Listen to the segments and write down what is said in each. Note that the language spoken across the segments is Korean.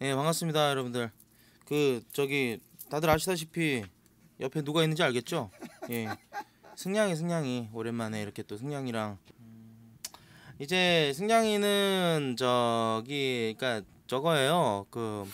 예, 반갑습니다, 여러분들. 그 저기 다들 아시다시피 옆에 누가 있는지 알겠죠? 예. 승냥이 승냥이 오랜만에 이렇게 또 승냥이랑 음, 이제 승냥이는 저기 그니까 저거예요. 그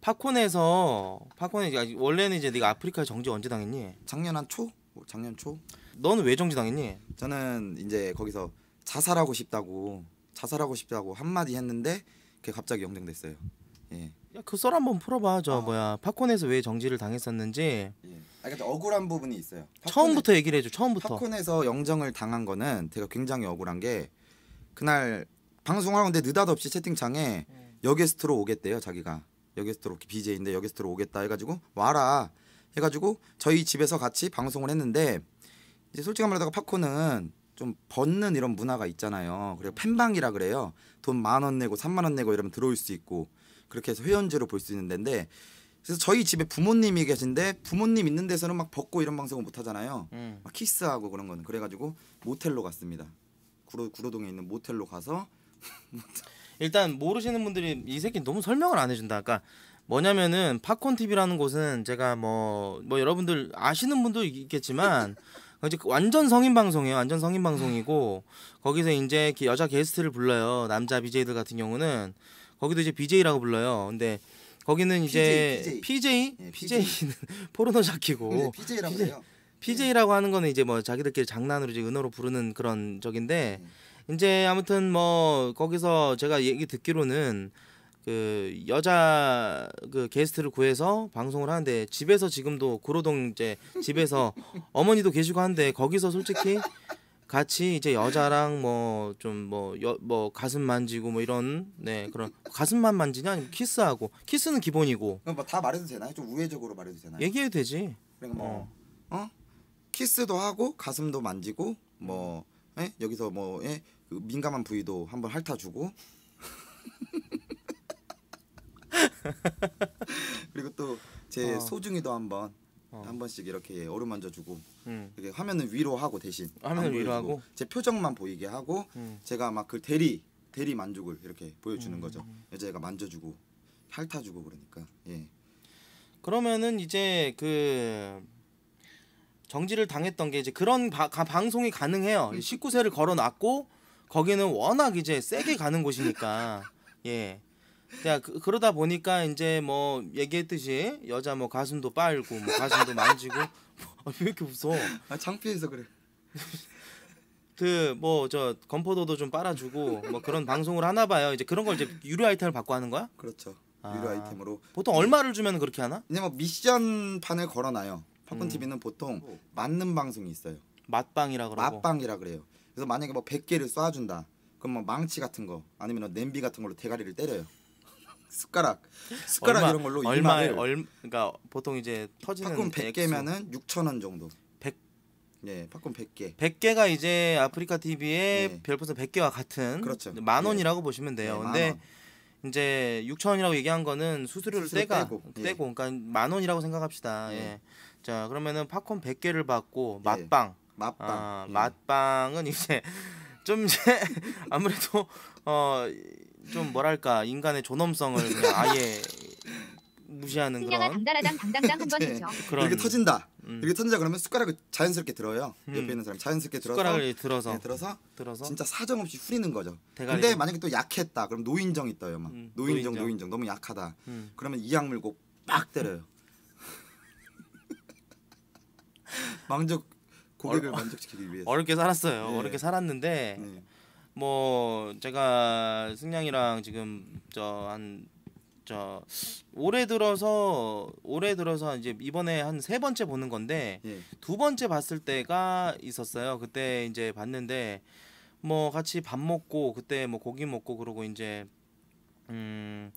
팝콘에서 팝콘에 원래는 이제 네가 아프리카 정지 언제 당했니? 작년 한 초? 작년 초? 너는 왜 정지 당했니? 저는 이제 거기서 자살하고 싶다고 자살하고 싶다고 한마디 했는데 이게 갑자기 영장됐어요. 예. 그썰 한번 풀어봐 저 어. 뭐야 팝콘에서 왜 정지를 당했었는지. 예. 아 근데 그러니까 억울한 부분이 있어요. 팝콘에, 처음부터 얘기를 해줘. 처음부터. 팝콘에서 영정을 당한 거는 제가 굉장히 억울한 게 그날 방송하는데 느닷없이 채팅창에 예. 여게스트로 오겠대요 자기가 여게스트로 BJ인데 여게스트로 오겠다 해가지고 와라 해가지고 저희 집에서 같이 방송을 했는데 이제 솔직한 말하다가 팝콘은 좀 벗는 이런 문화가 있잖아요. 그리고 팬방이라 그래요. 돈 만 원 내고 삼만 원 내고 이러면 들어올 수 있고 그렇게 해서 회원제로 볼 수 있는 데인데 그래서 저희 집에 부모님이 계신데 부모님 있는 데서는 막 벗고 이런 방송을 못 하잖아요. 음. 막 키스하고 그런 거는 그래가지고 모텔로 갔습니다. 구로 구로동에 있는 모텔로 가서 일단 모르시는 분들이 이 새끼 너무 설명을 안 해준다. 그까 그러니까 뭐냐면은 팝콘 TV라는 곳은 제가 뭐뭐 뭐 여러분들 아시는 분도 있겠지만 그 완전 성인 방송이에요. 완전 성인 방송이고 거기서 이제 여자 게스트를 불러요. 남자 BJ들 같은 경우는 거기도 이제 BJ라고 불러요. 근데 거기는 이제 PJ, PJ? PJ? 네, p j 포르노 잡기고 BJ라고 PJ, 해요. PJ라고 예. 하는 거는 이제 뭐 자기들끼리 장난으로 이제 은어로 부르는 그런 적인데 음. 이제 아무튼 뭐 거기서 제가 얘기 듣기로는 그 여자 그 게스트를 구해서 방송을 하는데 집에서 지금도 구로동 이제 집에서 어머니도 계시고 한데 거기서 솔직히 같이 이제 여자랑 뭐 좀뭐뭐 뭐 가슴 만지고 뭐 이런 네 그런 가슴만 만지냐 아니면 키스하고 키스는 기본이고 그럼 어, 뭐다 말해도 되나요? 좀 우회적으로 말해도 되나요? 얘기해도 되지. 그러니까 뭐 어. 어? 키스도 하고 가슴도 만지고 뭐 에? 예? 여기서 뭐 에? 예? 그 민감한 부위도 한번 핥아주고 그리고 또제 어. 소중이도 한번 어. 한 번씩 이렇게 어루만져 주고 음. 이렇게 화면은 위로 하고 대신 화면을 위로 하고 제 표정만 보이게 하고 음. 제가 막 그 대리 대리 만족을 이렇게 보여주는 음. 거죠 여자애가 만져주고 핥아주고 그러니까 예 그러면은 이제 그 정지를 당했던 게 이제 그런 바, 가, 방송이 가능해요 19세를 음. 걸어놨고 거기는 워낙 이제 세게 가는 곳이니까 예 야, 그, 러다 보니까 이제 뭐 얘기했듯이 여자 뭐 가슴도 빨고 뭐 가슴도 만지고 아, 왜 이렇게 웃어? 아 창피해서 그래. 그 뭐 저 건포도도 좀 빨아주고 뭐 그런 방송을 하나 봐요. 이제 그런 걸 이제 유료 아이템을 받고 하는 거야? 그렇죠. 아, 유료 아, 아이템으로. 보통 얼마를 주면 그렇게 하나? 이제 뭐 미션 판을 걸어놔요. 팝콘 음. TV는 보통 맞는 방송이 있어요. 맛방이라 그러고. 맛방이라 그래요. 그래서 만약에 뭐 100개를 쏴준다. 그럼 뭐 망치 같은 거 아니면 뭐 냄비 같은 걸로 대가리를 때려요. 숟가락 숟가락 얼마, 이런 걸로 얼마에 얼 그러니까 보통 이제 터지는 팝콘 100개면은 6천 원 정도. 100 예, 팝콘 100개. 100개가 이제 아프리카 TV의 예. 별풍선 100개와 같은 그렇죠. 만 예. 원이라고 예. 보시면 돼요. 예, 근데 이제 6천 원이라고 얘기한 거는 수수료를 떼가 떼고, 예. 떼고 그러니까 만 원이라고 생각합시다. 예. 예. 자, 그러면은 팝콘 100개를 받고 맛빵 맛빵. 아, 맛빵은 이제 좀 이제 아무래도 어좀 뭐랄까 인간의 존엄성을 그냥 아예 무시하는 그런 당당하당 당당당 한번 해줘 그런... 이렇게 터진다 음. 이렇게 터진다 그러면 숟가락을 자연스럽게 들어요 음. 옆에 있는 사람 자연스럽게 들어서 숟가락을 들어서 네, 들어서, 들어서 진짜 사정없이 후리는 거죠 대가리. 근데 만약에 또 약했다 그럼 노인정이 떠요 막 음. 노인정, 노인정, 노인정 너무 약하다 음. 그러면 이악 물고 빡 때려요 망족 고객을 어... 만족시키기 위해서 어렵게 살았어요 네. 어렵게 살았는데 네. 뭐 제가 승냥이랑 지금 저 한저 올해 들어서 올해 들어서 이제 이번에 한 세 번째 보는 건데 예. 두 번째 봤을 때가 있었어요. 그때 이제 봤는데 뭐 같이 밥 먹고 그때 뭐 고기 먹고 그러고 이제 음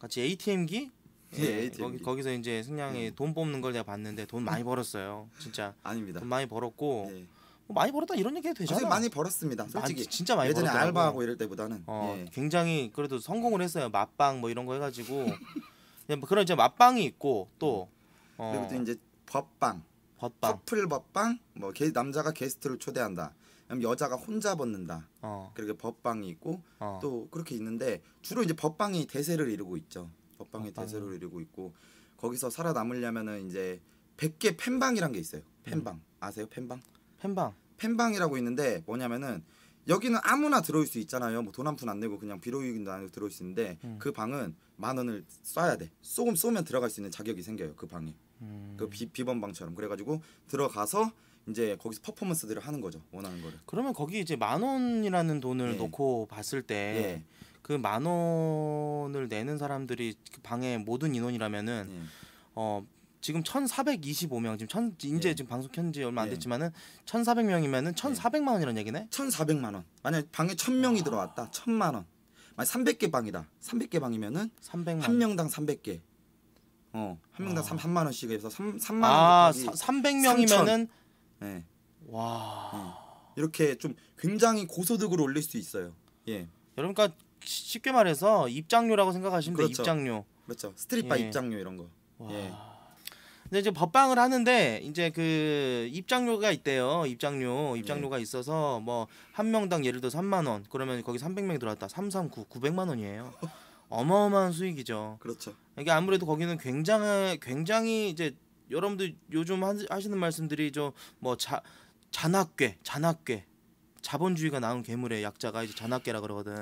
같이 ATM기 예, 예 거기, 거기서 이제 승냥이 예. 돈 뽑는 걸 내가 봤는데 돈 많이 벌었어요. 진짜. 아닙니다. 돈 많이 벌었고 예. 뭐 많이 벌었다 이런 얘기 해도 되잖아. 많이 벌었습니다. 솔직히 많이, 진짜 많이 벌었더라고요. 알바하고 이럴 때보다는 어, 예. 굉장히 그래도 성공을 했어요. 맛빵 뭐 이런 거 해가지고 그런 이제 맛빵이 있고 또 음. 어, 그리고 또 이제 법빵, 법빵. 커플 법빵 뭐 게, 남자가 게스트를 초대한다. 그럼 여자가 혼자 벗는다. 어. 그렇게 법방이 있고 어. 또 그렇게 있는데 주로 이제 법방이 대세를 이루고 있죠. 법방이 법방. 대세를 이루고 있고 거기서 살아남으려면은 이제 100개 팬방이란 게 있어요. 팬방. 음. 아세요? 팬방? 팬방. 팬방이라고 있는데 뭐냐면은 여기는 아무나 들어올 수 있잖아요. 뭐 돈 한 푼 안 내고 그냥 비로유기도 안 해도 들어올 수 있는데 음. 그 방은 만 원을 쏴야 돼. 쏘면 쏘면 들어갈 수 있는 자격이 생겨요. 그 방에. 음. 그 비, 비번방처럼 그래가지고 들어가서 이제 거기서 퍼포먼스들을 하는 거죠. 원하는 거를. 그러면 거기 이제 만 원이라는 돈을 네. 놓고 봤을 때. 네. 예. 그만 원을 내는 사람들이 그방에 모든 인원이라면은 네. 어 지금 1,425명 지금 천 이제 예. 지금 방송 켠지 얼마 안 예. 됐지만은 1,400명이면은 1,400만 원이라는 얘기네. 1,400만 원. 만약 방에 1,000명이 아. 들어왔다. 1,000만 원. 만약 300개 방이다. 300개 방이면은 300만. 한 명당 300개. 어, 한 명당 3, 아. 3만 원씩 해서 3 3만 원. 아, 300명이면은 네. 예. 와. 네. 이렇게 좀 굉장히 고소득을 올릴 수 있어요. 예. 여러분 그 쉽게 말해서 입장료라고 생각하시면 그렇죠. 입장료. 그렇죠. 스트릿바 예. 입장료 이런 거. 와. 예. 근데 이제 법방을 하는데 이제 그 입장료가 있대요. 입장료 입장료가 네. 있어서 뭐 한 명당 예를 들어 3만 원 그러면 거기 300명이 들어왔다. 339 900만 원이에요. 어마어마한 수익이죠. 그렇죠. 이게 그러니까 아무래도 거기는 굉장히 굉장히 이제 여러분들 요즘 하시는 말씀들이 좀 뭐자 잔학괴, 잔학괴, 자본주의가 나온 괴물의 약자가 이제 잔학괴라 그러거든.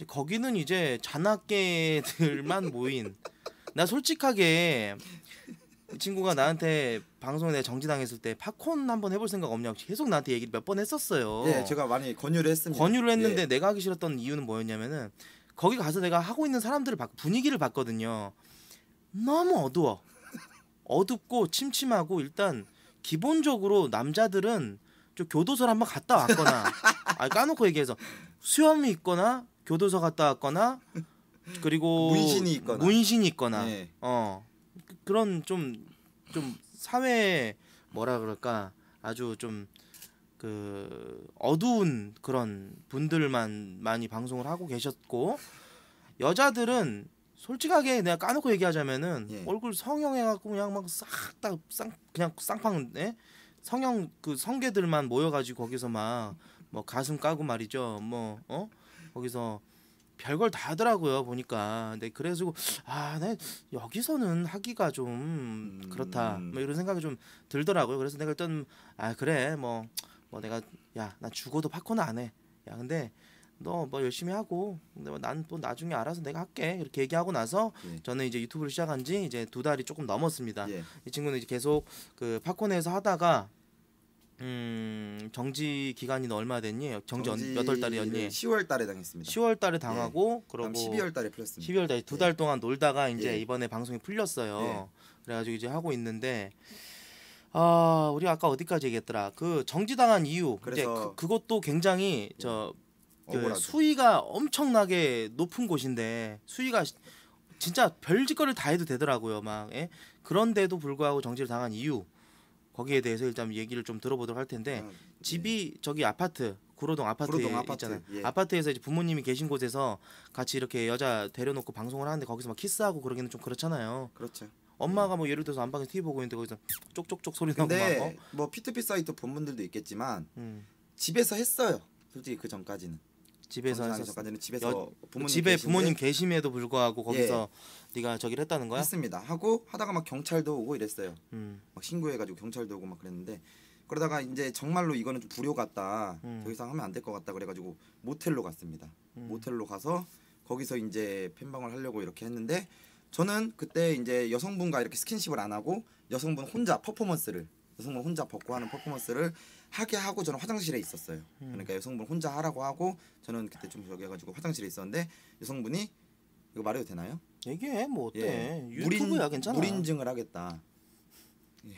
예. 거기는 이제 잔학괴들만 모인. 나 솔직하게 친구가 나한테 방송에 정지당했을 때 팝콘 한번 해볼 생각 없냐고 계속 나한테 얘기를 몇 번 했었어요. 네, 제가 많이 권유를 했습니다. 권유를 했는데 네. 내가 하기 싫었던 이유는 뭐였냐면은 거기 가서 내가 하고 있는 사람들을 봤, 분위기를 봤거든요. 너무 어두워. 어둡고 침침하고 일단 기본적으로 남자들은 좀 교도소를 한번 갔다 왔거나 아니 까놓고 얘기해서 수염이 있거나 교도소 갔다 왔거나 그리고 문신이 있거나 문신이 있거나 네. 어 그런 좀좀 좀 사회 뭐라 그럴까 아주 좀 그 어두운 그런 분들만 많이 방송을 하고 계셨고 여자들은 솔직하게 내가 까놓고 얘기하자면은 예. 얼굴 성형해갖고 그냥 막 싹다쌍 그냥 쌍팡네 예? 성형 그 성계들만 모여가지고 거기서 막 뭐 가슴 까고 말이죠 뭐 어 거기서 별걸 다 하더라고요 보니까 근데 그래서 아네 여기서는 하기가 좀 그렇다 음. 뭐 이런 생각이 좀 들더라고요 그래서 내가 일단 아 그래 뭐뭐 뭐 내가 야 나 죽어도 팝콘 안해야 근데 너 뭐 열심히 하고 근데 뭐 난또 나중에 알아서 내가 할게 이렇게 얘기하고 나서 예. 저는 이제 유튜브를 시작한 지 이제 두 달이 조금 넘었습니다 예. 이 친구는 이제 계속 그 팝콘에서 하다가 음 정지 기간이 얼마 됐니? 정지 몇월 달이었니? 10월 달에 당했습니다. 10월 달에 예. 당하고 예. 그러고 12월 달에 풀렸습니다. 12월 달에 두달 예. 동안 놀다가 이제 예. 이번에 방송이 풀렸어요. 그래가지고 이제 하고 있는데 아 우리 아까 어디까지 얘기했더라? 그 정지당한 이유. 그래서 그, 것도 굉장히 저그 수위가 엄청나게 높은 곳인데 수위가 진짜 별 짓거리를 다 해도 되더라고요. 막 예? 그런데도 불구하고 정지를 당한 이유. 거기에 대해서 일단 얘기를 좀 들어보도록 할 텐데 음, 예. 집이 저기 아파트 구로동 아파트에 구로동 아파트, 있잖아요. 예. 아파트에서 이제 부모님이 계신 곳에서 같이 이렇게 여자 데려놓고 방송을 하는데 거기서 막 키스하고 그러기는 좀 그렇잖아요. 그렇죠. 엄마가 뭐 예를 들어서 안방에서 TV 보고 있는데 거기서 쪽쪽쪽 소리 나고 막 어? 뭐 피트피 뭐 사이트 본분들도 있겠지만 음. 집에서 했어요. 솔직히 그 전까지는. 집에서 했었까지는 집에서 여, 부모님 집에 계신데, 부모님 계심에도 불구하고 거기서 예. 네가 저기를 했다는 거야? 했습니다. 하고 하다가 막 경찰도 오고 이랬어요. 음. 막 신고해가지고 경찰도 오고 막 그랬는데 그러다가 이제 정말로 이거는 좀 불효 같다. 음. 더 이상 하면 안 될 것 같다. 그래가지고 모텔로 갔습니다. 음. 모텔로 가서 거기서 이제 팬방을 하려고 이렇게 했는데 저는 그때 이제 여성분과 이렇게 스킨십을 안 하고 여성분 혼자 퍼포먼스를 여성분 혼자 벗고 하는 퍼포먼스를 하게 하고 저는 화장실에 있었어요. 음. 그러니까 여성분 혼자 하라고 하고 저는 그때 좀 저기 해가지고 화장실에 있었는데 여성분이 이거 말해도 되나요? 얘기해 뭐 어때? 예. 유튜브야 괜찮아. 물인증을 하겠다. 예.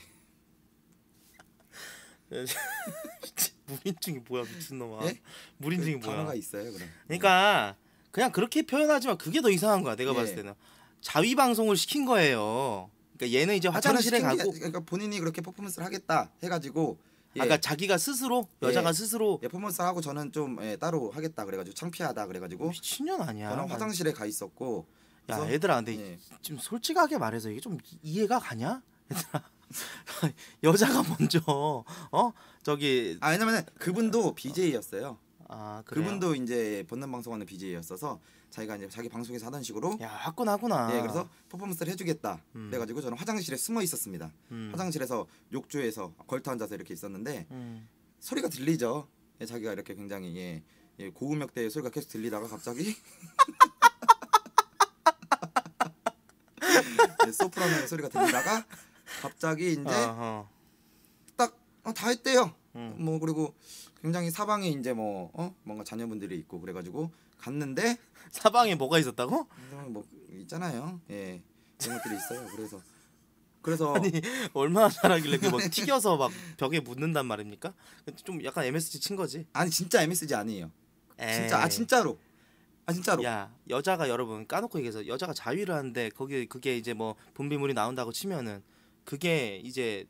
인증이 뭐야 미친놈아. 예? 물인증이 그 뭐야? 단어가 있어요 그럼. 그러니까 그냥 그렇게 표현하지만 그게 더 이상한 거야 내가 예. 봤을 때는 자위 방송을 시킨 거예요. 그러니까 얘는 이제 아, 화장실에 아, 가고 게, 그러니까 본인이 그렇게 퍼포먼스를 하겠다 해가지고 예. 아까 그러니까 자기가 스스로 여자가 예. 스스로 예, 퍼포먼스 하고 저는 좀 예, 따로 하겠다 그래가지고 창피하다 그래가지고 미친년 아니야 저는 화장실에 가 있었고 야 얘들아 근데 네. 좀 솔직하게 말해서 이게 좀 이해가 가냐? 얘들아 여자가 먼저 어 저기 아 왜냐면 그분도 BJ였어요. 아 그래요? 그분도 이제 본능 방송하는 BJ였어서 자기가 이제 자기 방송에서 하던 식으로 야 화끈하구나. 네 그래서 퍼포먼스를 해주겠다. 음. 그래가지고 저는 화장실에 숨어 있었습니다. 음. 화장실에서 욕조에서 걸터 앉아서 이렇게 있었는데 음. 소리가 들리죠. 예, 자기가 이렇게 굉장히 예, 예, 고음역대의 소리가 계속 들리다가 갑자기 소프라노 소리가 들리다가 갑자기 이제 딱다 어, 했대요. 음. 뭐 그리고 굉장히 사방에 이제 뭐 어? 뭔가 자녀분들이 있고 그래가지고 갔는데 사방에 뭐가 있었다고? 뭐 있잖아요. 예 그런 것들이 있어요. 그래서 그래서 아니 얼마나 잘하길래 그막 뭐 튀겨서 막 벽에 묻는단 말입니까? 좀 약간 MSG 친 거지. 아니 진짜 MSG 아니에요. 에이. 진짜 아 진짜로 아 진짜로? 야 여자가 여러분 까놓고 얘기해서 여자가 자위를 하는데 거기 그게 이제 뭐 분비물이 나온다고 치면은 그게 이제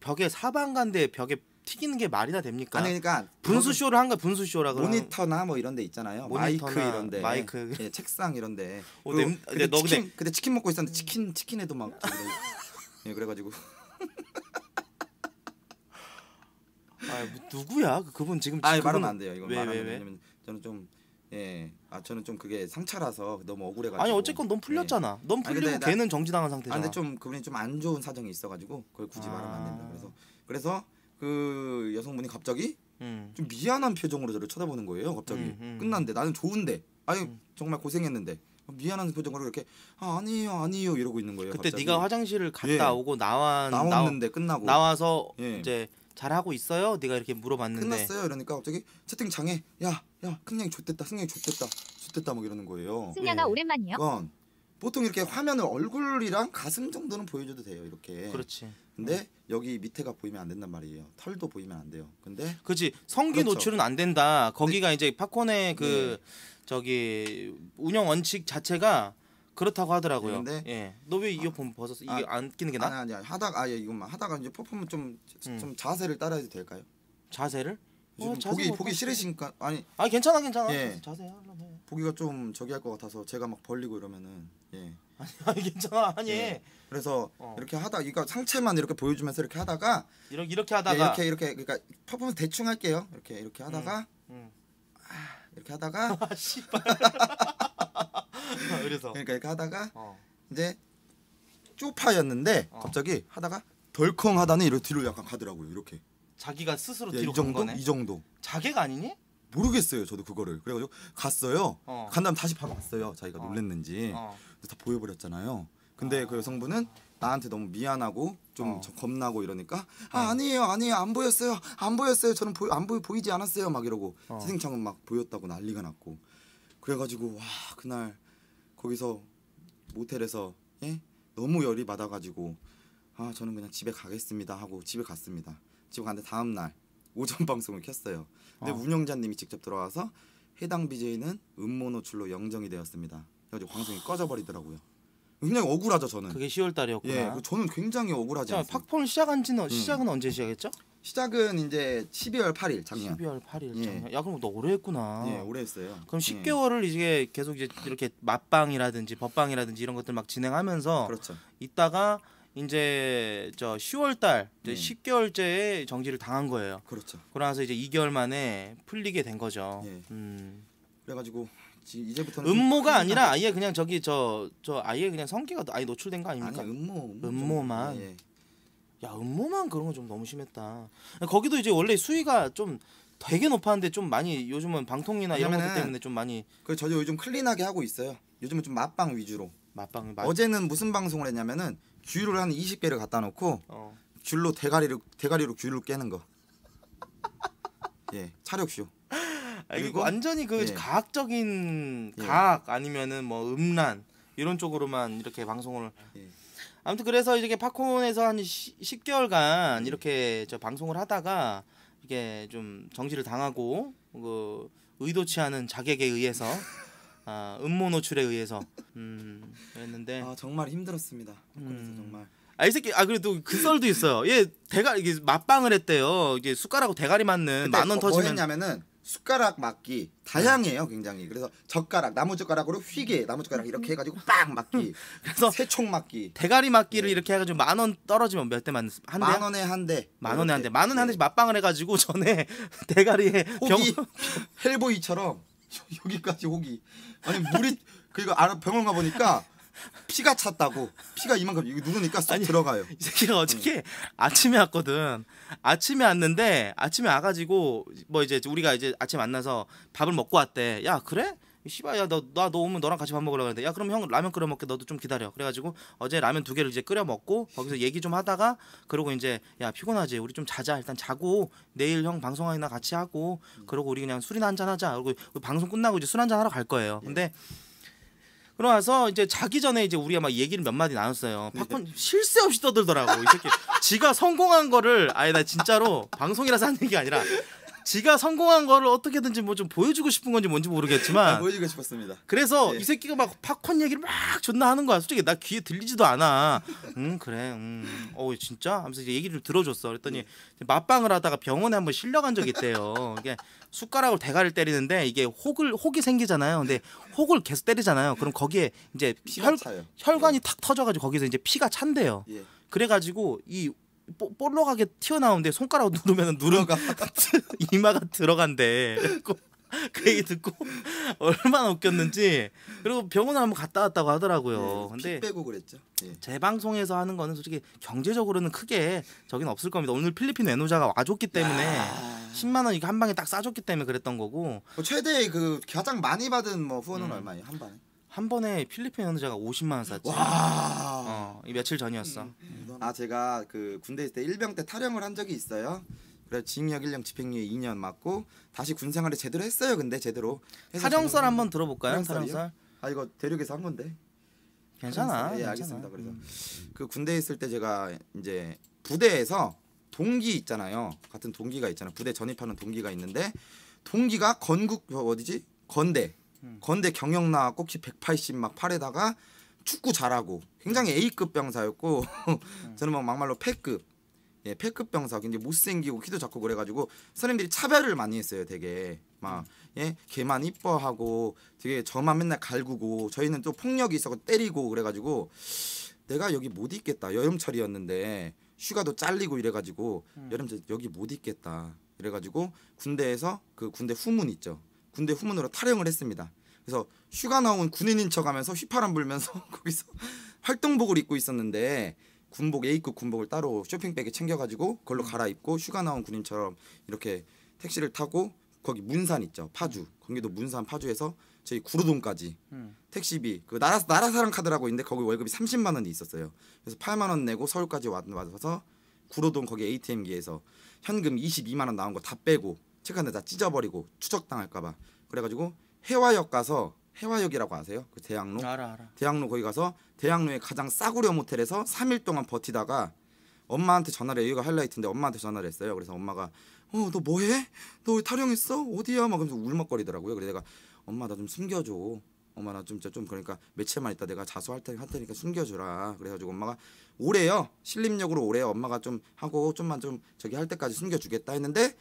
벽에 사방간대 벽에 튀기는 게 말이나 됩니까? 아니 그러니까 분수 쇼를 한가 분수 쇼라고 모니터나 뭐 이런 데 있잖아요. 모니터나 이런 데. 마이크. 예, 책상 이런 데. 어, 냄- 근데 근데 치킨 근데 그때 치킨 먹고 있었는데 치킨 치킨에도 막 예, 그래 가지고 아, 누구야? 그분 지금 아, 말하안 돼요. 이건 말하면 왜? 왜 저는 좀 예. 아 저는 좀 그게 상처라서 너무 억울해가지고. 아니 어쨌건 넌 풀렸잖아. 예. 넌 아, 풀리고 아니, 걔는 정지당한 상태잖아. 아, 근데 좀 그분이 좀 안 좋은 사정이 있어가지고 그걸 굳이 아. 말하면 안 된다. 그래서 그래서 그 여성분이 갑자기 음. 좀 미안한 표정으로 저를 쳐다보는 거예요. 갑자기 음, 음. 끝났는데 나는 좋은데 아니 음. 정말 고생했는데 미안한 표정으로 이렇게 아, 아니요 아니요 이러고 있는 거예요. 그때 갑자기. 네가 화장실을 갔다 예. 오고 나와 나왔는데 끝나고 나와서 예. 이제 잘하고 있어요? 내가 이렇게 물어봤는데 끝났어요 이러니까 갑자기 채팅창에 야야 승냥이 좋댔다 승냥이 좋댔다 좋댔다 막 이러는 거예요 승냥아 네. 오랜만이요? 그건 보통 이렇게 화면을 얼굴이랑 가슴 정도는 보여줘도 돼요 이렇게 그렇지 근데 응. 여기 밑에가 보이면 안 된단 말이에요 털도 보이면 안 돼요 근데 그렇지 성기 그렇죠. 노출은 안 된다 거기가 근데, 네. 이제 팝콘의 그 네. 저기 운영 원칙 자체가 그렇다고 하더라고요. 근데 예. 너왜 아, 이어폰 벗었어? 이게 아, 안 끼는 게 나? 아니 아니 하다가 아예 이것만 하다가 이제 퍼포먼 좀좀 음. 자세를 따라해도 될까요? 자세를? 어, 보기 보기 싫으시니 아니 아 괜찮아 괜찮아 예. 자세 하려면 보기가 좀 저기 할것 같아서 제가 막 벌리고 이러면은 예 아니, 괜찮아 아니 예. 그래서 어. 이렇게 하다 그러니까 상체만 이렇게 보여주면서 이렇게 하다가 이렇게 이렇게 하다가 예, 이렇게 이렇게 그러니까 퍼포먼 대충 할게요 이렇게 이렇게 하다가 음, 음. 아, 이렇게 하다가 아, 씨발 그래서 어, 그러니까 이렇게 하다가 어. 이제 쪽파였는데 어. 갑자기 하다가 덜컹 하다는 이렇게 뒤로 약간 가더라고요. 이렇게. 자기가 스스로 예, 뒤로 이 정도? 간 거네. 이 정도. 자기가 아니니? 모르겠어요. 저도 그거를. 그래가지고 갔어요. 어. 간 다음 에 다시 바로 왔어요. 자기가 어. 놀랬는지. 어. 근데 다 보여버렸잖아요. 근데 아. 그 여성분은 나한테 너무 미안하고 좀 어. 겁나고 이러니까 아 어. 아니에요 아니에요 안 보였어요 안 보였어요 저는 보, 안 보이 보이지 않았어요 막 이러고 어. 지승창은 막 보였다고 난리가 났고 그래가지고 와 그날 거기서 모텔에서 예? 너무 열이 받아가지고 아 저는 그냥 집에 가겠습니다 하고 집에 갔습니다. 집에 갔는데 다음 날 오전 방송을 켰어요. 근데 어. 운영자님이 직접 들어와서 해당 BJ는 음모 노출로 영정이 되었습니다. 그래서 방송이 꺼져버리더라고요. 굉장히 억울하죠 저는. 그게 10월 달이었구나. 예, 저는 굉장히 억울하지 않습니다. 팝콘 시작한 지는 음. 시작은 언제 시작했죠? 시작은 이제 12월 8일 작년. 12월 8일 예. 작년. 야 그럼 너 오래 했구나. 예, 오래 했어요. 그럼 10개월을 예. 이제 계속 이제 이렇게 맛방이라든지 법방이라든지 이런 것들 막 진행하면서 그렇죠. 있다가 이제 저 10월 달 이제 예. 10개월째에 정지를 당한 거예요. 그렇죠. 그러면서 이제 2개월 만에 풀리게 된 거죠. 예. 음. 그래가지고 이제부터는 음모가 아니라 아예 그냥 저기 저저 저 아예 그냥 성기가 아예 노출된 거 아닙니까? 아니 음모 음모 만야 음모만 그런 거좀 너무 심했다. 거기도 이제 원래 수위가 좀 되게 높았는데 좀 많이 요즘은 방통이나 이런 것 때문에 좀 많이 그 저도 요즘 클린하게 하고 있어요. 요즘은 좀 맛방 위주로. 맛방. 맛... 어제는 무슨 방송을 했냐면은 귤을 한 20개를 갖다 놓고 어. 귤로 대가리로 대가리로 귤을 깨는 거. 예, 차력쇼. 아, 그리고 완전히 그 예. 과학적인 예. 과학 아니면은 뭐 음란 이런 쪽으로만 이렇게 방송을 예. 아무튼 그래서 이게 렇 팝콘에서 한 10개월간 이렇게 저 방송을 하다가 이게 좀 정지를 당하고 그 의도치 않은 자객에 의해서 아, 음모 노출에 의해서 음, 그랬는데 아, 정말 힘들었습니다. 팝콘에서 음. 정말 아이 새끼 아 그래도 그 썰도 있어요. 얘 예, 대가 이게 맞방을 했대요. 이게 숟가락으로 대가리 맞는 만원 어, 뭐 터지면 뭐 했냐면은 숟가락 맞기 다양해요 굉장히 그래서 젓가락 나무 젓가락으로 휘게 나무 젓가락 이렇게 음. 해가지고 빵 맞기 그래서 세총 맞기 대가리 맞기를 네. 이렇게 해가지고 만 원 떨어지면 몇대만 한대만 원에 한 대 만 원에 한 대 만 원에 한 대씩 맞방을 네. 해가지고 전에 대가리에 병 헬보이처럼 여기까지 오기 아니 물이 그리고 병원 가 보니까 피가 찼다고 피가 이만큼 누르니까 쏙 아니, 들어가요. 이 새끼가 어떻게 응. 아침에 왔거든. 아침에 왔는데 아침에 와가지고 뭐 이제 우리가 이제 아침 만나서 밥을 먹고 왔대. 야 그래? 씨발 야너너 오면 너랑 같이 밥 먹으려고 했는데 야 그럼 형 라면 끓여 먹게 너도 좀 기다려 그래가지고 어제 라면 두 개를 이제 끓여 먹고 거기서 얘기 좀 하다가 그러고 이제 야 피곤하지 우리 좀 자자 일단 자고 내일 형 방송하나 같이 하고 그러고 우리 그냥 술이나 한잔 하자 그리고 방송 끝나고 이제 술 한잔 하러 갈 거예요 근데 예. 그러나서 고 이제 자기 전에 이제 우리가 막 얘기를 몇 마디 나눴어요. 네, 팝콘 네. 실세 없이 떠들더라고. 이 새끼. 지가 성공한 거를 아예 나 진짜로 방송이라서 하는 게 아니라 지가 성공한 거를 어떻게든지 뭐 좀 보여주고 싶은 건지 뭔지 모르겠지만 아, 보여주고 싶었습니다. 그래서 예. 이 새끼가 막 팝콘 얘기를 막 존나 하는 거야. 솔직히 나 귀에 들리지도 않아. 음 그래. 음. 어 진짜? 하면서 얘기를 들어줬어. 그랬더니 예. 맛방을 하다가 병원에 한번 실려간 적이 있대요. 이게 숟가락으로 대가를 때리는데 이게 혹을 혹이 생기잖아요. 근데 혹을 계속 때리잖아요. 그럼 거기에 이제 혈, 혈관이 예. 탁 터져가지고 거기서 이제 피가 찬대요. 예. 그래가지고 이 볼록하게 튀어나오는데 손가락 누르면 누르가 이마가 들어간대. 그 얘기 듣고 얼마나 웃겼는지 그리고 병원을 한번 갔다 왔다고 하더라고요. 네, 근데 빼고 그랬죠. 네. 재방송에서 하는 거는 솔직히 경제적으로는 크게 적긴 없을 겁니다. 오늘 필리핀 외노자가 와줬기 때문에 10만 원 이게 한 방에 딱 싸줬기 때문에 그랬던 거고. 뭐 최대 그 가장 많이 받은 뭐 후원은 음. 얼마예요 한 방에? 한 번에 필리핀 연자가 50만 원 샀지. 와. 어, 며칠 전이었어. 아 제가 그 군대 있을 때 일병 때탈영을한 적이 있어요. 그래 징역 1년 집행유예 2년 맞고 다시 군생활에 제대로 했어요. 근데 제대로. 사정설 한번 들어볼까요? 사정설. 아 이거 대륙에서 한 건데. 괜찮아. 예, 괜찮아. 알겠습니다. 그래서 음. 그 군대 있을 때 제가 이제 부대에서 동기 있잖아요. 같은 동기가 있잖아. 부대 전입하는 동기가 있는데 동기가 건국 어, 어디지? 건대 건대 경영 나와 꼭지 180 막 팔에다가 축구 잘하고 굉장히 음. A급 병사였고 음. 저는 막 막말로 패급 예 패급 병사 굉장히 못생기고 키도 작고 그래가지고 선생님들이 차별을 많이 했어요 되게 막예 음. 걔만 이뻐하고 되게 저만 맨날 갈구고 저희는 또 폭력이 있어서 때리고 그래가지고 내가 여기 못 있겠다 여름철이었는데 휴가도 잘리고 이래가지고 여름철 여기 못 있겠다 이래가지고 군대에서 그 군대 후문 있죠 군대 후문으로 탈영을 했습니다. 그래서 휴가 나온 군인인 척하면서 휘파람 불면서 거기서 활동복을 입고 있었는데 군복 A급 군복을 따로 쇼핑백에 챙겨가지고 그걸로 음. 갈아입고 휴가 나온 군인처럼 이렇게 택시를 타고 거기 문산 있죠 파주 거기도 문산 파주에서 저희 구로동까지 음. 택시비 그 나라 나라 사랑 카드라고 있는데 거기 월급이 30만 원이 있었어요 그래서 8만 원 내고 서울까지 와서 구로동 거기 ATM기에서 현금 22만 원 나온 거 다 빼고 책 하나 다 찢어버리고 추적당할까봐 그래가지고 해화역 가서 해화역이라고 아세요? 그 대학로 알아 알아 대학로 거기 가서 대학로의 가장 싸구려 모텔에서 3일 동안 버티다가 엄마한테 전화를 여기가 할라이트인데 엄마한테 전화를 했어요 그래서 엄마가 어 너 뭐해? 너 타령했어? 어디야? 막 그러면서 울먹거리더라고요 그래서 내가 엄마 나 좀 숨겨줘 엄마 나좀좀 그러니까 며칠만 있다 내가 자수할 테니까, 할 테니까 숨겨주라 그래가지고 엄마가 오래요 신림역으로 오래요 엄마가 좀 하고 좀만 좀 저기 할 때까지 숨겨주겠다 했는데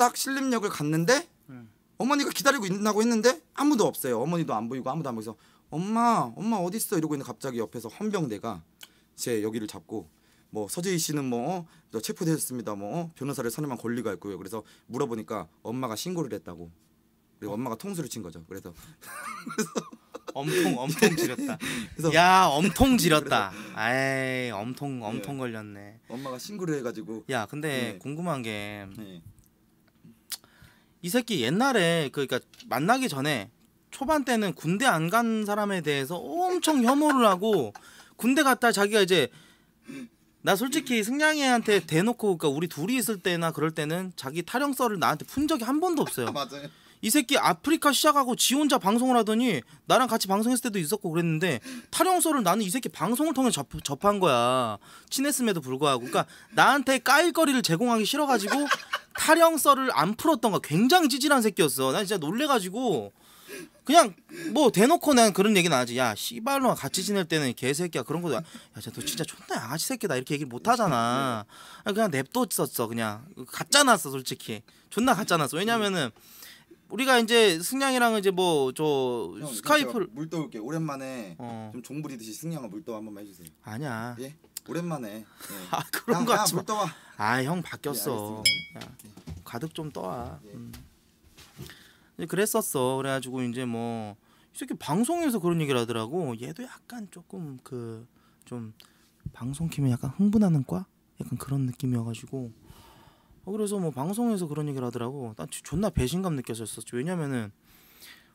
딱 신림역을 갔는데 어머니가 기다리고 있나고 했는데 아무도 없어요. 어머니도 안 보이고 아무도 안 보여서 엄마 엄마 어디 있어 이러고 있는 갑자기 옆에서 헌병대가 제 여기를 잡고 뭐 서재희 씨는 뭐 어, 체포되셨습니다. 뭐 어, 변호사를 선임한 권리가 있고요. 그래서 물어보니까 엄마가 신고를 했다고. 그리고 엄마가 통수를 친 거죠. 그래서, 그래서 엄통 엄통 지렸다. 그래서 야 엄통 지렸다. 아이 엄통 엄통 네. 걸렸네. 엄마가 신고를 해가지고. 야 근데 네. 궁금한 게 네. 이 새끼 옛날에 그러니까 만나기 전에 초반 때는 군대 안 간 사람에 대해서 엄청 혐오를 하고 군대 갔다 자기가 이제 나 솔직히 승냥이한테 대놓고 그러니까 우리 둘이 있을 때나 그럴 때는 자기 타령서를 나한테 푼 적이 한 번도 없어요. 맞아요. 이 새끼 아프리카 시작하고 지 혼자 방송을 하더니 나랑 같이 방송했을 때도 있었고 그랬는데 탈영소를 나는 이 새끼 방송을 통해 접, 접한 거야 친했음에도 불구하고 그러니까 나한테 까일 거리를 제공하기 싫어가지고 탈영서를 안 풀었던 거 굉장히 찌질한 새끼였어 난 진짜 놀래가지고 그냥 뭐 대놓고 난 그런 얘기는 안 하지 야 씨발로 같이 지낼 때는 개새끼야 그런 거야 야너 진짜 존나 양가치 새끼다 이렇게 얘기를 못 하잖아 아, 그냥 냅뒀었어 그냥 가짜났어 솔직히 존나 가짜났어 왜냐면은 우리가 이제 승냥이랑 이제 뭐 저 스카이프를 물떠 올게 오랜만에 어. 좀 종부리듯이 승냥아 물떠 한번 해주세요. 아니야. 예? 오랜만에. 예. 아 그런 거 같지 물 아형 바뀌었어. 예, 가득 좀 떠와. 예. 음. 그랬었어. 그래가지고 이제 뭐 이렇게 방송에서 그런 얘기를 하더라고. 얘도 약간 조금 그 좀 방송 키면 약간 흥분하는 과 약간 그런 느낌이어가지고 어, 그래서 뭐 방송에서 그런 얘기를 하더라고. 난 존나 배신감 느껴졌었지 왜냐면은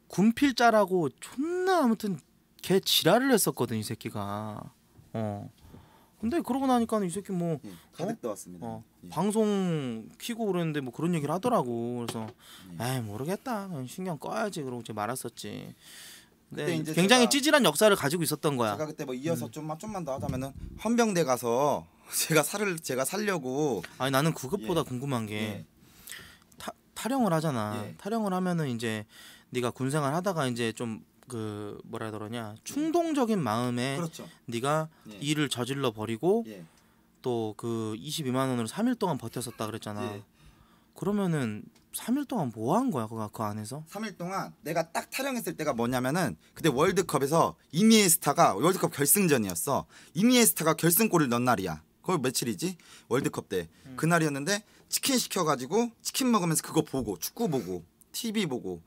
군필자라고 존나 아무튼 개 지랄을 했었거든 이 새끼가. 어. 근데 그러고 나니까 이 새끼 뭐 예, 가득 떠왔습니다. 어? 어, 예. 방송 키고 그랬는데 뭐 그런 얘기를 하더라고. 그래서 예. 에이 모르겠다. 신경 꺼야지 그러고 이제 말았었지. 네, 굉장히 찌질한 역사를 가지고 있었던 거야. 제가 그때 뭐 이어서 음. 좀만 좀만 더 하자면은 헌병대 가서 제가 살을 제가 살려고 아니 나는 그것보다 예. 궁금한 게 예. 타, 탈영을 하잖아. 예. 탈영을 하면은 이제 네가 군생활 하다가 이제 좀 그 뭐라 그러냐 충동적인 마음에 그렇죠. 네가 예. 일을 저질러 버리고 예. 또그 22만 원으로 3일 동안 버텼었다 그랬잖아. 예. 그러면은 3일 동안 뭐 한 거야 그, 그 안에서? 3일 동안 내가 딱 촬영했을 때가 뭐냐면은 그때 월드컵에서 이니에스타가 월드컵 결승전이었어. 이니에스타가 결승골을 넣은 날이야. 그걸 며칠이지? 월드컵 때 음. 그날이었는데 치킨 시켜가지고 치킨 먹으면서 그거 보고 축구 보고 TV 보고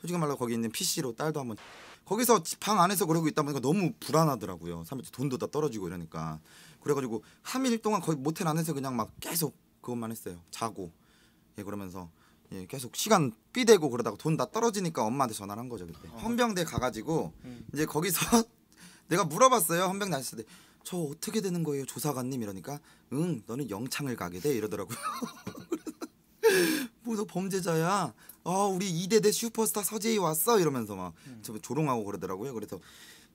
솔직히 말로 거기 있는 PC로 딸도 한번 거기서 방 안에서 그러고 있다 보니까 너무 불안하더라고요. 3일째 돈도 다 떨어지고 이러니까 그래가지고 3일 동안 거의 모텔 안에서 그냥 막 계속 그것만 했어요. 자고 예 그러면서 예, 계속 시간 삐대고 그러다가 돈 다 떨어지니까 엄마한테 전화를 한 거죠 그때. 어. 헌병대 가가지고 음. 이제 거기서 내가 물어봤어요 헌병대 아저씨 저 어떻게 되는 거예요 조사관님 이러니까 응 너는 영창을 가게 돼 이러더라고요. 뭐 너 범죄자야? 아 우리 이대대 슈퍼스타 서재희 왔어 이러면서 막 음. 조롱하고 그러더라고요. 그래서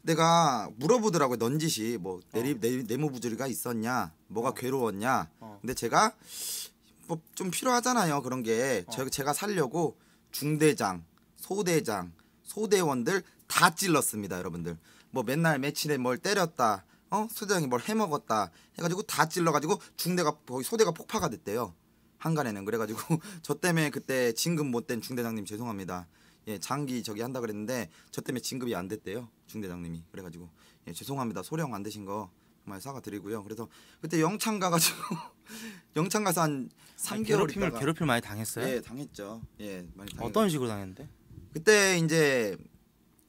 내가 물어보더라고요 넌지시 뭐 내리, 어. 내, 내모부조리가 있었냐 뭐가 어. 괴로웠냐 어. 근데 제가 뭐좀 필요하잖아요 그런 게 어. 제가 살려고 중대장, 소대장, 소대원들 다 찔렀습니다 여러분들. 뭐 맨날 매치에뭘 때렸다, 어 소대장이 뭘 해먹었다 해가지고 다 찔러가지고 중대가 거의 소대가 폭파가 됐대요 한간에는 그래가지고 저 때문에 그때 진급 못된 중대장님 죄송합니다. 예, 장기 저기 한다 그랬는데 저 때문에 진급이 안 됐대요 중대장님이 그래가지고 예, 죄송합니다 소령 안 되신 거 정말 사과드리고요. 그래서 그때 영창 가가지고 영창 가서 한 3개월 팀을 괴롭힘 많이 당했어요. 예, 당했죠. 예, 많이 당했 어떤 식으로 당했는데? 그때 이제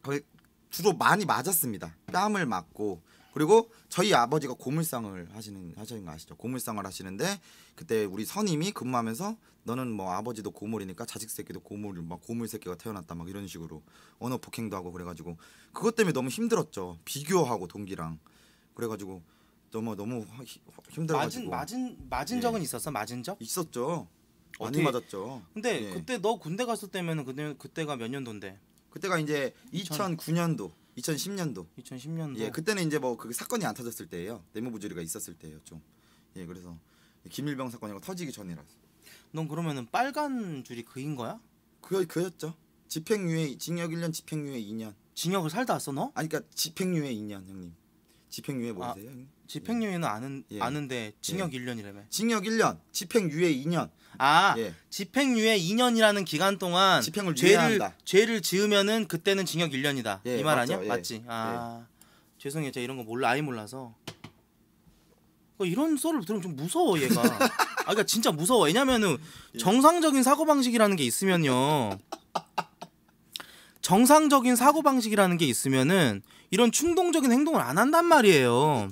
거의 주로 많이 맞았습니다. 땀을 맞고 그리고 저희 아버지가 고물상을 하시는 하시는 거 아시죠? 고물상을 하시는데 그때 우리 선임이 근무하면서 너는 뭐 아버지도 고물이니까 자식 새끼도 고물 막 고물 새끼가 태어났다 막 이런 식으로 언어 폭행도 하고 그래가지고 그것 때문에 너무 힘들었죠. 비교하고 동기랑 그래가지고 너무 너무 힘들어가지고 맞은 맞은 맞은 예. 적은 있었어 맞은 적? 있었죠. 많이 어떻게- 맞았죠. 근데 예. 그때 너 군대 갔을 때면은 그때 그때가 몇 년도인데? 그때가 이제 2009년도, 2010년도. 2010년도. 예, 그때는 이제 뭐그 사건이 안 터졌을 때예요. 내무부조리가 있었을 때예요, 좀. 예, 그래서 김일병 사건이랑 터지기 전이라서. 넌 그러면은 빨간 줄이 그인 거야? 그 그였죠. 집행유예 징역 1년, 집행유예 2년. 징역을 살다 왔어 너? 아니 그러니까 집행유예 2년, 형님. 집행유예 모르세요? 아, 집행유예는 예. 아는 예. 아는데 예. 징역 예. 1년이라며. 징역 1년, 집행유예 2년. 아, 예. 집행유예 2년이라는 기간 동안 집행을 죄를 죄를 지으면은 그때는 징역 1년이다. 예, 이말 아니야? 맞지. 아. 죄송해요. 제가 이런 거 몰라 아예 몰라서. 어, 이런 썰을 들으면 좀 무서워 얘가. 아 그러니까 진짜 무서워. 왜냐면은 정상적인 사고 방식이라는 게 있으면요. 정상적인 사고 방식이라는 게 있으면은 이런 충동적인 행동을 안 한단 말이에요.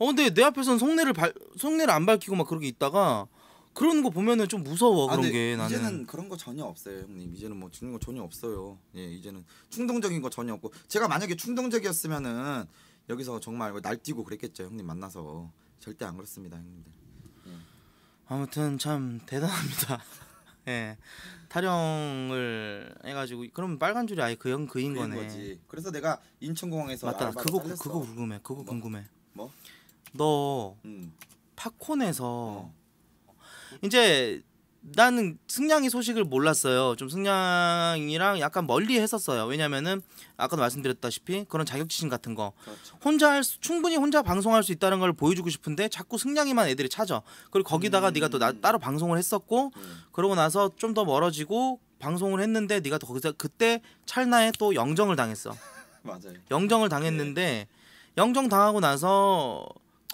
어 근데 내 앞에선 속내를 발 속내를 안 밝히고 막 그렇게 있다가 그런 거 보면은 좀 무서워 아, 그런 게 나는 이제는 그런 거 전혀 없어요 형님 이제는 뭐 주는 거 전혀 없어요 예 이제는 충동적인 거 전혀 없고 제가 만약에 충동적이었으면은 여기서 정말 날뛰고 그랬겠죠 형님 만나서 절대 안 그렇습니다 형님들 예. 아무튼 참 대단합니다 예. 타령을 해가지고 그럼 빨간 줄이 아예 그 형 그인 거네. 거지. 그래서 내가 인천공항에서 맞다. 그거 살렸어. 그거 궁금해. 그거 뭐? 궁금해. 뭐? 너 음. 팝콘에서 어. 이제 나는 승냥이 소식을 몰랐어요. 좀 승냥이랑 약간 멀리 했었어요. 왜냐면은 아까도 말씀드렸다시피 그런 자격지심 같은 거 그렇죠. 혼자 할 수, 충분히 혼자 방송할 수 있다는 걸 보여주고 싶은데 자꾸 승냥이만 애들이 찾아. 그리고 거기다가 음. 네가 또 나, 음. 따로 방송을 했었고 음. 그러고 나서 좀 더 멀어지고 방송을 했는데 네가 또 거기서 그때 찰나에 또 영정을 당했어. 맞아요. 영정을 당했는데 네. 영정 당하고 나서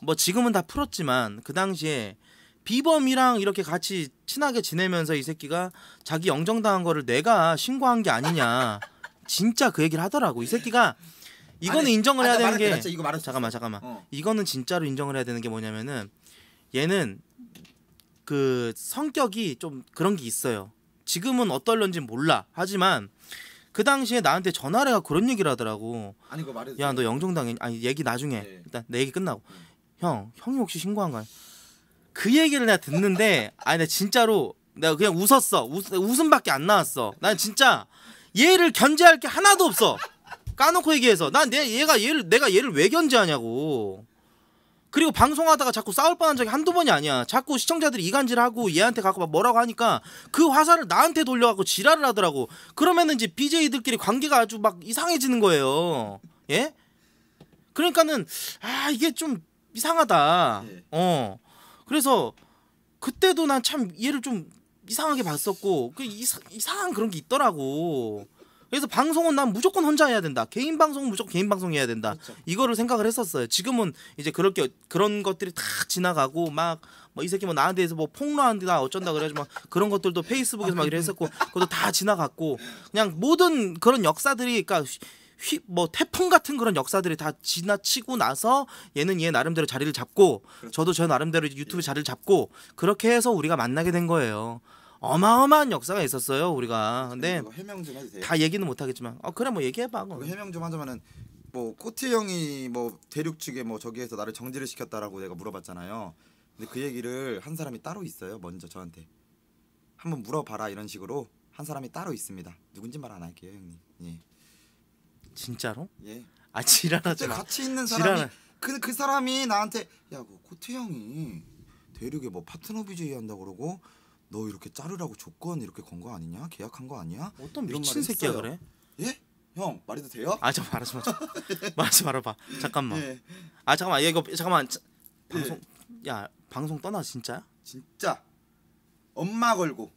뭐 지금은 다 풀었지만 그 당시에 비범이랑 이렇게 같이 친하게 지내면서 이 새끼가 자기 영정당한 거를 내가 신고한 게 아니냐. 진짜 그 얘기를 하더라고. 이 새끼가 이거는 아니, 인정을 해야 되는 게 이거 말했 잠깐만 잠깐만. 어. 이거는 진짜로 인정을 해야 되는 게 뭐냐면은 얘는 그 성격이 좀 그런 게 있어요. 지금은 어떨런지 몰라. 하지만 그 당시에 나한테 전화를 해가 그런 얘기를 하더라고. 아니 그거 말해. 야너 영정당해. 아니 얘기 나중에 네. 일단 내 얘기 끝나고. 네. 형 형이 혹시 신고한 거야? 그 얘기를 내가 듣는데 아니 나 진짜로 내가 그냥 웃었어 웃, 웃음밖에 안 나왔어 난 진짜 얘를 견제할 게 하나도 없어 까놓고 얘기해서 난내 얘가 얘를 내가 얘를 왜 견제하냐고 그리고 방송하다가 자꾸 싸울 뻔한 적이 한두 번이 아니야 자꾸 시청자들이 이간질하고 얘한테 갖고 막 뭐라고 하니까 그 화살을 나한테 돌려갖고 지랄을 하더라고 그러면은 이제 BJ들끼리 관계가 아주 막 이상해지는 거예요 예 그러니까는 아 이게 좀 이상하다 예. 어 그래서 그때도 난 참 얘를 좀 이상하게 봤었고 그 이사, 이상한 그런 게 있더라고. 그래서 방송은 난 무조건 혼자 해야 된다. 개인 방송은 무조건 개인 방송 해야 된다. 그렇죠. 이거를 생각을 했었어요. 지금은 이제 그렇게 그런 것들이 다 지나가고 막 뭐 이 새끼 뭐 나한테 해서 뭐 폭로한다 어쩐다 그래가지고 막 그런 것들도 페이스북에서 막이랬었고 그것도 다 지나갔고 그냥 모든 그런 역사들이 그러니까 휘, 뭐 태풍 같은 그런 역사들이 다 지나치고 나서 얘는 얘 나름대로 자리를 잡고 그렇죠. 저도 저 나름대로 유튜브 예. 자리를 잡고 그렇게 해서 우리가 만나게 된 거예요. 어마어마한 역사가 있었어요 우리가. 그렇죠. 근데 해명 좀 해도 돼요? 다 얘기는 못 하겠지만 어 그래 뭐 얘기해봐. 뭐. 해명 좀 하자면은 뭐 코트 형이 뭐 대륙 측에 뭐 저기에서 나를 정지를 시켰다라고 내가 물어봤잖아요. 근데 그 얘기를 한 사람이 따로 있어요. 먼저 저한테 한번 물어봐라 이런 식으로 한 사람이 따로 있습니다. 누군지 말 안 할게요 형님. 예. 진짜로? 예. 아 지랄하지 마. 같이 있는 사람이 지 그, 그 사람이 나한테 야뭐 코트 그 형이 대륙에 뭐 파트너 BJ 한다 그러고 너 이렇게 자르라고 조건 이렇게 건 거 아니냐? 계약한 거 아니야? 어떤 미친 새끼야 그래? 예? 형 말해도 돼요? 아잠 말하지 마. 말하지 말아봐. 잠깐만. 예. 아 잠깐만 얘 이거 잠깐만 자, 방송 예. 야 방송 떠나 진짜 진짜 엄마 걸고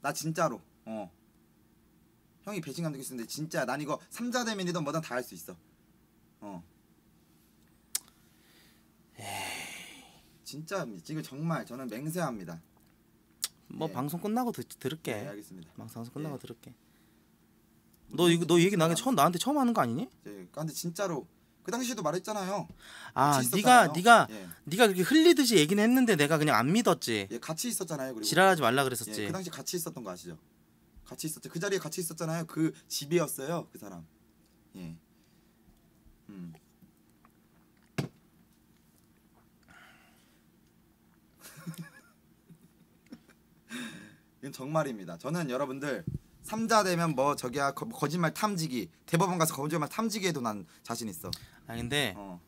나 진짜로 어. 형이 배신 감독이 있었는데 진짜 난 이거 3자 대면이든 뭐든 다할 수 있어. 어. 진짜 지금 정말 저는 맹세합니다. 뭐 예. 방송 끝나고 드, 들을게. 네, 알겠습니다. 방송 끝나고 예. 들을게. 너 이거 너 얘기 나게 처음 나한테 처음 하는 거 아니니? 예. 근데 진짜로 그 당시에도 말했잖아요. 아, 네가 네가 예. 네가 그렇게 흘리듯이 얘기는 했는데 내가 그냥 안 믿었지. 예, 같이 있었잖아요. 그리고 지랄하지 말라 그랬었지. 예, 그 당시 같이 있었던 거 아시죠? 같이 있었죠. 그 자리에 같이 있었잖아요. 그 집이었어요. 그 사람. 예. 음. 이건 정말입니다. 저는 여러분들 삼자 되면 뭐 저기야 거, 거짓말 탐지기 대법원 가서 거짓말 탐지기에도 난 자신 있어. 아 근데 어.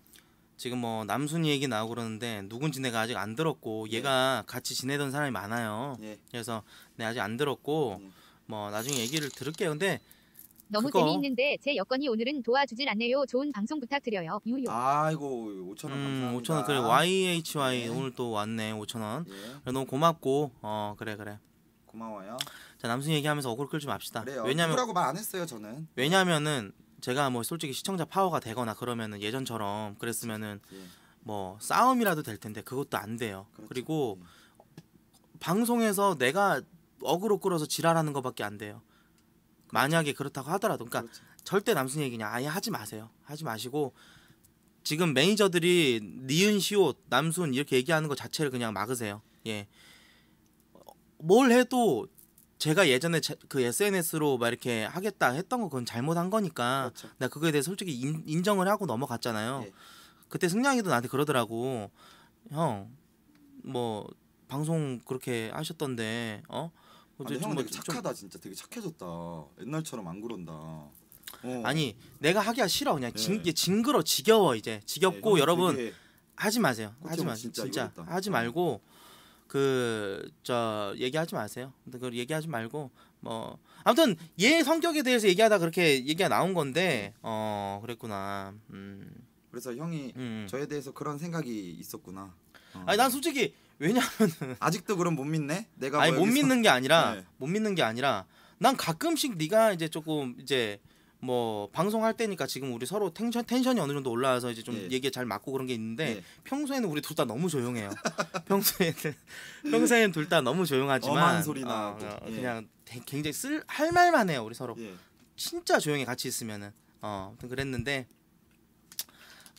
지금 뭐 남순이 얘기 나오고 그러는데 누군지 내가 아직 안 들었고 얘가 예. 같이 지내던 사람이 많아요. 예. 그래서 내가 네, 아직 안 들었고 예. 뭐 나중에 얘기를 들을게요. 근데 너무 그거... 재미있는데 제 여건이 오늘은 도와주질 않네요. 좋은 방송 부탁드려요. 유유. 아이고 5천 원 음, 5천 원 그래 YHY 예. 오늘 또 왔네 5천 원. 예. 너무 고맙고 어 그래 그래. 고마워요. 자남순 얘기하면서 억울 끌지 맙시다. 그래요. 왜냐면 라고 말 안 했어요 저는. 왜냐면은 제가 뭐 솔직히 시청자 파워가 되거나 그러면은 예전처럼 그랬으면은 예. 뭐 싸움이라도 될 텐데 그것도 안 돼요. 그렇죠. 그리고 예. 방송에서 내가 어그로 끌어서 지랄하는 것밖에 안 돼요. 만약에 그렇다고 하더라도 그러니까 그렇지. 절대 남순 얘기 그냥 아예 하지 마세요. 하지 마시고 지금 매니저들이 니은 시옷 남순 이렇게 얘기하는 것 자체를 그냥 막으세요. 예. 뭘 해도 제가 예전에 그 SNS로 막 이렇게 하겠다 했던 거 그건 잘못한 거니까 그렇죠. 나 그거에 대해 서 솔직히 인, 정을 하고 넘어갔잖아요. 예. 그때 승냥이도 나한테 그러더라고. 형, 뭐 방송 그렇게 하셨던데 어? 어, 아, 근데 형은 되게 착하다 진짜 되게 착해졌다 옛날처럼 안 그런다 어. 아니 내가 하기가 싫어 그냥 진, 네. 예. 징그러 지겨워 이제 지겹고 예, 여러분 되게... 하지 마세요 하지 마세요 진짜, 진짜. 하지 어. 말고 그저 얘기하지 마세요 근데 그걸 얘기하지 말고 뭐 아무튼 얘 성격에 대해서 얘기하다 그렇게 얘기가 나온 건데 네. 어 그랬구나 음. 그래서 형이 음. 저에 대해서 그런 생각이 있었구나 어. 아니 난 솔직히 왜냐면 하 아직도 그럼 못 믿네. 내가 아니 못 믿는 게 아니라 네. 못 믿는 게 아니라 난 가끔씩 네가 이제 조금 이제 뭐 방송할 때니까 지금 우리 서로 텐션 텐션이 어느 정도 올라와서 이제 좀 예. 얘기잘 맞고 그런 게 있는데 예. 평소에는 우리 둘 다 너무 조용해요. 평소에는 평소에는 둘 다 너무 조용하지만 소리나 어, 어, 예. 그냥 굉장히 쓸 할 말만 해요 우리 서로. 예. 진짜 조용히 같이 있으면은 어 그랬는데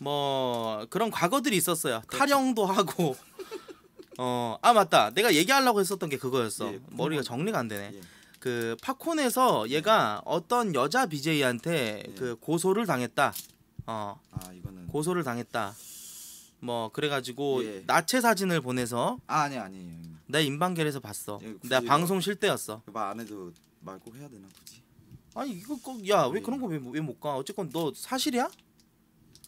뭐 그런 과거들이 있었어요. 그렇죠. 타령도 하고. 어, 아 맞다. 내가 얘기하려고 했었던 게 그거였어. 예, 머리가 뭐- 정리가 안 되네. 예. 그 팝콘에서 얘가 어떤 여자 BJ한테 예. 그 고소를 당했다. 어. 아, 이거는 고소를 당했다. 뭐 그래 가지고 예. 나체 사진을 보내서 아, 아니 아니에 인방결에서 봤어. 내가 예, 방송 쉴 때였어. 그 말안 해도 말 꼭 해야 되나 굳이. 아니 이거 꼭 야왜 예. 그런 거왜 못 가? 어쨌건 너 사실이야?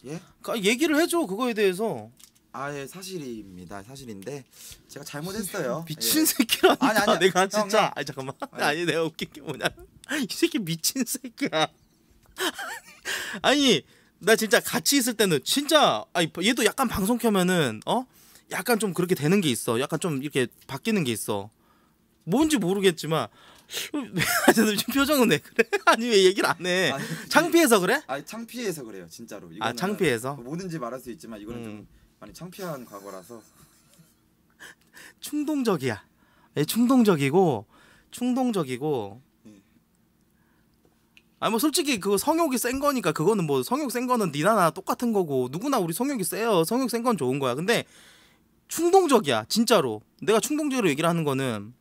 예? 그 얘기를 해줘 그거에 대해서. 아예 사실입니다. 사실인데 제가 잘못했어요. 미친 예. 새끼라. 아니 아니 내가 형, 진짜 형. 아니 잠깐만. 아니. 아니 내가 웃긴 게 뭐냐. 이 새끼 미친 새끼야. 아니 나 진짜 같이 있을 때는 진짜 아니 얘도 약간 방송 켜면은 어 약간 좀 그렇게 되는 게 있어. 약간 좀 이렇게 바뀌는 게 있어. 뭔지 모르겠지만 어, 지금 표정은 왜 그래? 아니 왜 얘기를 안 해? 아니, 창피해서 그래? 아 창피해서 그래요 진짜로. 아 창피해서? 뭐든지 말할 수 있지만 이거는 음. 좀 많이 창피한 과거라서 충동적이야. 예, 충동적이고 충동적이고 예. 아니 뭐 솔직히 그 성욕이 센 거니까 그거는 뭐 성욕 센 거는 니나나 똑같은 거고 누구나 우리 성욕이 세요 성욕 센 건 좋은 거야 근데 충동적이야 진짜로 내가 충동적으로 얘기를 하는 거는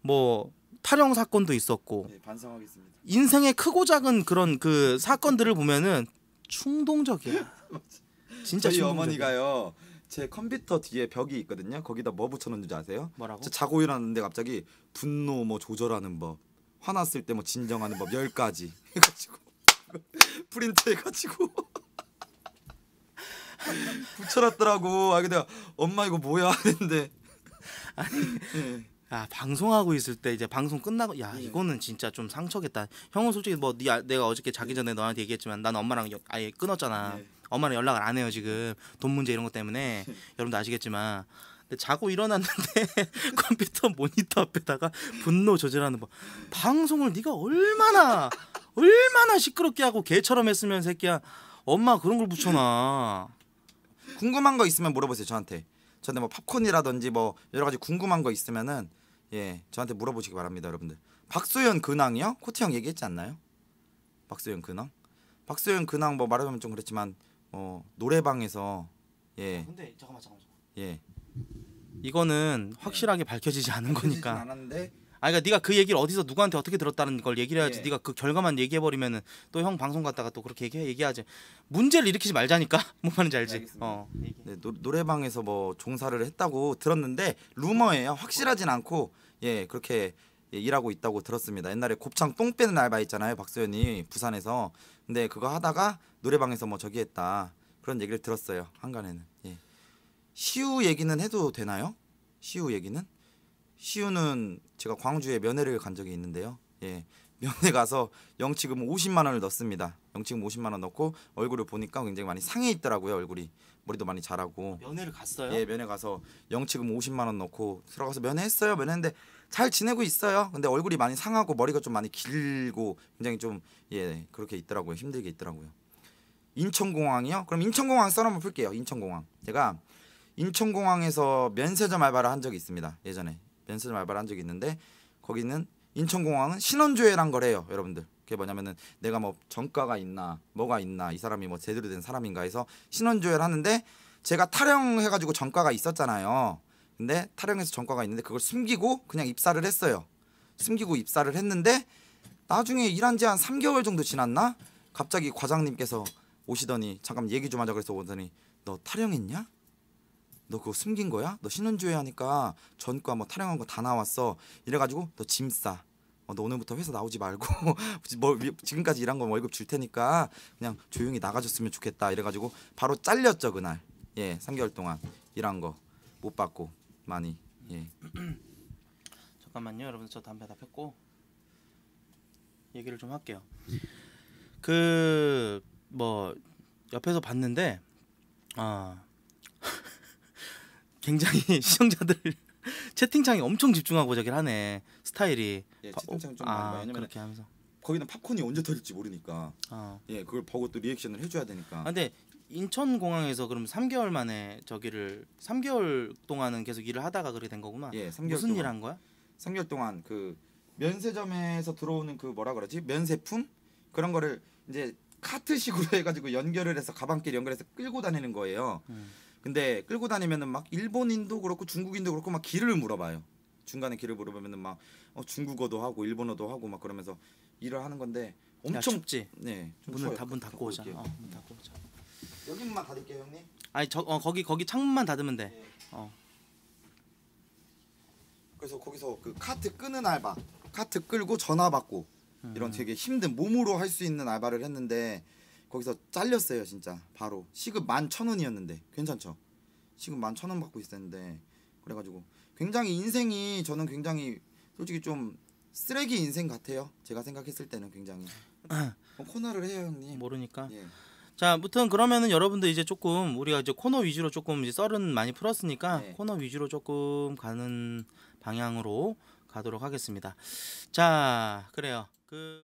뭐 탈영 사건도 있었고 네, 반성하겠습니다 인생의 크고 작은 그런 그 사건들을 보면은 충동적이야 진짜 저희 어머니가요. 제 컴퓨터 뒤에 벽이 있거든요. 거기다 뭐 붙여놓는지 아세요? 뭐라고? 자고 일어났는데 갑자기 분노 뭐 조절하는 법, 화났을 때 뭐 진정하는 법 열 가지 해가지고 프린트 해가지고 붙여놨더라고. 아 근데 엄마 이거 뭐야 했는데 아니. 네. 아 방송하고 있을 때 이제 방송 끝나고 야 네. 이거는 진짜 좀 상처겠다. 형은 솔직히 뭐 네, 내가 어저께 자기 전에 너한테 얘기했지만 난 엄마랑 아예 끊었잖아. 네. 엄마랑 연락을 안 해요 지금 돈 문제 이런 것 때문에 여러분도 아시겠지만 자고 일어났는데 컴퓨터 모니터 앞에다가 분노 조절하는 법 방송을 네가 얼마나 얼마나 시끄럽게 하고 개처럼 했으면 새끼야 엄마 그런 걸 붙여놔 궁금한 거 있으면 물어보세요 저한테 저한테 뭐 팝콘이라든지 뭐 여러 가지 궁금한 거 있으면은 예 저한테 물어보시기 바랍니다 여러분들 박소연 근황이요 코트 형 얘기했지 않나요 박소연 근황 박소연 근황 뭐 말하자면 좀 그렇지만 어 노래방에서 예. 아, 근데 잠깐만 잠깐만. 예. 이거는 네. 확실하게 밝혀지지 않은 거니까. 않았는데. 아 그러니까 네가 그 얘기를 어디서 누구한테 어떻게 들었다는 걸 얘기를 해야지. 예. 네가 그 결과만 얘기해 버리면은 또 형 방송 갔다가 또 그렇게 얘기해 얘기하지. 문제를 일으키지 말자니까. 뭔 말인지 알지? 네, 어. 네, 노, 노래방에서 뭐 종사를 했다고 들었는데 루머예요. 확실하진 어. 않고 예, 그렇게 일하고 있다고 들었습니다. 옛날에 곱창 똥 빼는 알바 있잖아요, 박소연이 부산에서. 근데 그거 하다가 노래방에서 뭐 저기 했다 그런 얘기를 들었어요 한간에는 예. 시우 얘기는 해도 되나요? 시우 얘기는 시우는 제가 광주에 면회를 간 적이 있는데요 예. 면회 가서 영치금 50만 원을 넣습니다 영치금 50만 원 넣고 얼굴을 보니까 굉장히 많이 상해 있더라고요 얼굴이 머리도 많이 자라고 면회를 갔어요? 예 면회 가서 영치금 50만 원 넣고 들어가서 면회했어요 면회했는데 잘 지내고 있어요 근데 얼굴이 많이 상하고 머리가 좀 많이 길고 굉장히 좀예 그렇게 있더라고요 힘들게 있더라고요 인천공항이요? 그럼 인천공항 써 한번 풀게요. 인천공항. 제가 인천공항에서 면세점 알바를 한 적이 있습니다. 예전에 면세점 알바를 한 적이 있는데 거기는 인천공항은 신원조회란 거래요, 여러분들. 그게 뭐냐면은 내가 뭐 정가가 있나, 뭐가 있나, 이 사람이 뭐 제대로 된 사람인가 해서 신원조회를 하는데 제가 탈영해가지고 정가가 있었잖아요. 근데 탈영해서 정가가 있는데 그걸 숨기고 그냥 입사를 했어요. 숨기고 입사를 했는데 나중에 일한 지한 3개월 정도 지났나? 갑자기 과장님께서 오시더니 잠깐 얘기 좀 하자 그래서 오더니 너탈영했냐너 그거 숨긴 거야? 너 신혼주의 하니까 전과 뭐 타령한 거 다 나왔어. 이래가지고 너 짐 싸. 어, 너 오늘부터 회사 나오지 말고 뭐 지금까지 일한 거 월급 줄 테니까 그냥 조용히 나가줬으면 좋겠다. 이래가지고 바로 잘렸죠 그날. 예, 3개월 동안 일한 거 못 받고 많이. 예. 잠깐만요, 여러분 저 담배 다 폈고 얘기를 좀 할게요. 그뭐 옆에서 봤는데 아 굉장히 시청자들 채팅창에 엄청 집중하고 저길 하네 스타일이 예, 채팅창 좀 어, 아, 그렇게 하면서 거기는 팝콘이 언제 터질지 모르니까 아. 예 그걸 보고 또 리액션을 해줘야 되니까 아, 근데 인천 공항에서 그럼 3개월 만에 저기를 3개월 동안은 계속 일을 하다가 그렇게 된거구나예 3개월 무슨 일 한 거야 3개월 동안 그 면세점에서 들어오는 그 뭐라 그러지 면세품 그런 거를 이제 카트식으로 해가지고 연결을 해서 가방길 연결해서 끌고 다니는 거예요. 음. 근데 끌고 다니면은 막 일본인도 그렇고 중국인도 그렇고 막 길을 물어봐요. 중간에 길을 물어보면은 막 어, 중국어도 하고 일본어도 하고 막 그러면서 일을 하는 건데 엄청 야, 춥지. 네. 문을 다문 닫고 오자. 어, 문 닫고 오자. 여기만 닫을게요, 형님. 아니 저 어, 거기 거기 창문만 닫으면 돼. 네. 어. 그래서 거기서 그 카트 끄는 알바, 카트 끌고 전화 받고 이런 음. 되게 힘든 몸으로 할 수 있는 알바를 했는데 거기서 잘렸어요 진짜 바로 시급 만 천 원이었는데 괜찮죠 시급 만 천 원 받고 있었는데 그래가지고 굉장히 인생이 저는 굉장히 솔직히 좀 쓰레기 인생 같아요 제가 생각했을 때는 굉장히 어, 코너를 해요 형님 모르니까 예. 자, 무튼 그러면은 여러분들 이제 조금 우리가 이제 코너 위주로 조금 이제 썰은 많이 풀었으니까 네. 코너 위주로 조금 가는 방향으로 가도록 하겠습니다. 자, 그래요. 그